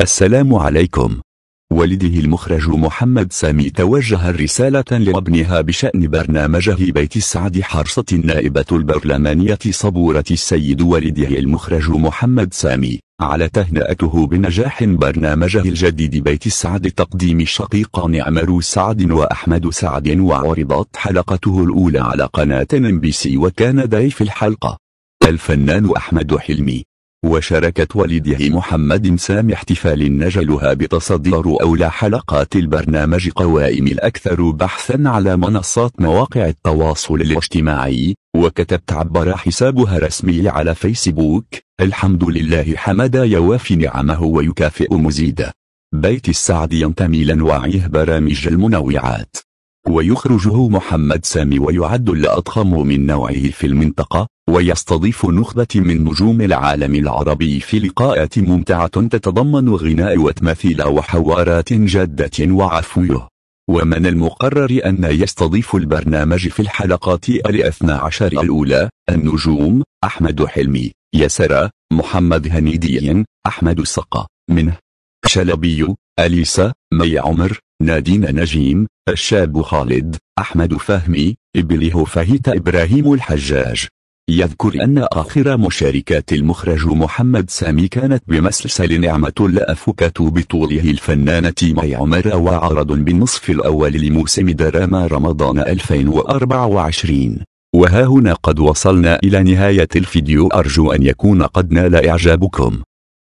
السلام عليكم والده المخرج محمد سامي توجه رسالة لابنها بشأن برنامجه بيت السعد حرصة النائبة البرلمانية صبورة السيد والده المخرج محمد سامي على تهنئته بنجاح برنامجه الجديد بيت السعد تقديم شقيقان عمر سعد وأحمد سعد وعرضت حلقته الأولى على قناة ام بي سي وكان ضيف الحلقة الفنان أحمد حلمي وشاركت والده محمد سامي احتفال نجلها بتصدر أولى حلقات البرنامج قوائم الأكثر بحثا على منصات مواقع التواصل الاجتماعي وكتبت عبر حسابها الرسمي على فيسبوك الحمد لله حمد يوافي نعمه ويكافئ مزيده بيت السعد ينتمي لانواع برامج المنوعات ويخرجه محمد سامي ويعد الأضخم من نوعه في المنطقة ويستضيف نخبة من نجوم العالم العربي في لقاءات ممتعة تتضمن غناء وتماثيل وحوارات جادة وعفويه ومن المقرر أن يستضيف البرنامج في الحلقات الاثنى عشر الأولى النجوم أحمد حلمي يسرى محمد هنيدي أحمد السقا منه شلبي أليسا مي عمر نادين نجيم الشاب خالد أحمد فهمي إبليه فهيت إبراهيم الحجاج يذكر أن آخر مشاركات المخرج محمد سامي كانت بمسلسل نعمة الأفكة بطوله الفنانة مي عمر وعرض بالنصف الأول لموسم دراما رمضان 2024 وها هنا قد وصلنا إلى نهاية الفيديو أرجو أن يكون قد نال إعجابكم